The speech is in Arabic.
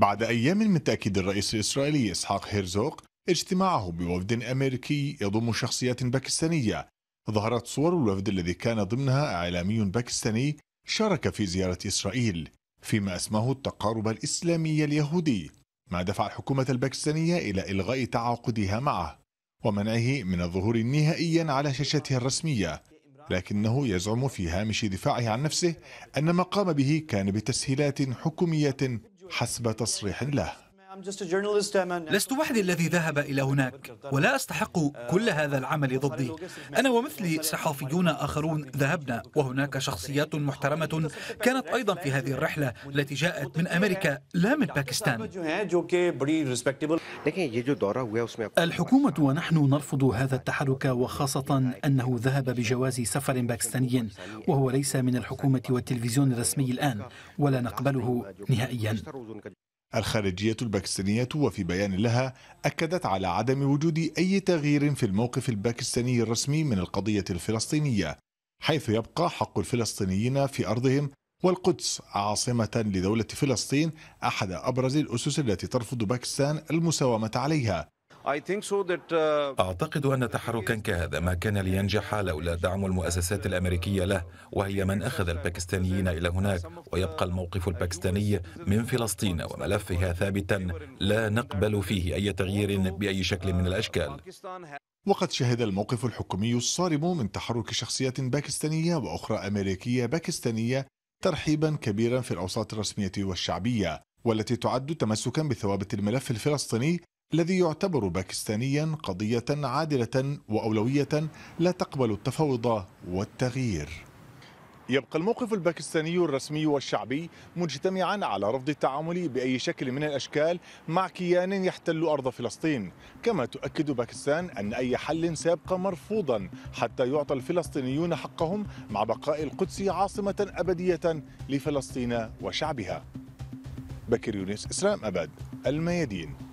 بعد أيام من تأكيد الرئيس الإسرائيلي إسحاق هيرزوق اجتماعه بوفد أمريكي يضم شخصيات باكستانية ظهرت صور الوفد الذي كان ضمنها إعلامي باكستاني شارك في زيارة إسرائيل فيما أسماه التقارب الإسلامي اليهودي ما دفع الحكومة الباكستانية إلى إلغاء تعاقدها معه ومنعه من الظهور نهائيا على شاشتها الرسمية لكنه يزعم في هامش دفاعه عن نفسه أن ما قام به كان بتسهيلات حكومية حسب تصريح له لست وحدي الذي ذهب إلى هناك ولا أستحق كل هذا العمل ضدي أنا ومثلي صحفيون آخرون ذهبنا وهناك شخصيات محترمة كانت أيضا في هذه الرحلة التي جاءت من أمريكا لا من باكستان الحكومة ونحن نرفض هذا التحرك وخاصة أنه ذهب بجواز سفر باكستاني وهو ليس من الحكومة والتلفزيون الرسمي الآن ولا نقبله نهائيا الخارجية الباكستانية وفي بيان لها أكدت على عدم وجود أي تغيير في الموقف الباكستاني الرسمي من القضية الفلسطينية حيث يبقى حق الفلسطينيين في أرضهم والقدس عاصمة لدولة فلسطين أحد أبرز الأسس التي ترفض باكستان المساومة عليها Uh, أعتقد أن تحركا كهذا ما كان لينجح لولا دعم المؤسسات الأمريكية له وهي من أخذ الباكستانيين إلى هناك ويبقى الموقف الباكستاني من فلسطين وملفها ثابتا لا نقبل فيه أي تغيير بأي شكل من الأشكال وقد شهد الموقف الحكومي الصارم من تحرك شخصيات باكستانية وأخرى أمريكية باكستانية ترحيبا كبيرا في الأوساط الرسمية والشعبية والتي تعد تمسكا بثوابت الملف الفلسطيني الذي يعتبر باكستانيا قضية عادلة وأولوية لا تقبل التفاوض والتغيير يبقى الموقف الباكستاني الرسمي والشعبي مجتمعا على رفض التعامل بأي شكل من الأشكال مع كيان يحتل أرض فلسطين كما تؤكد باكستان أن أي حل سيبقى مرفوضا حتى يعطى الفلسطينيون حقهم مع بقاء القدس عاصمة أبدية لفلسطين وشعبها بكر يونس إسلام أبد الميادين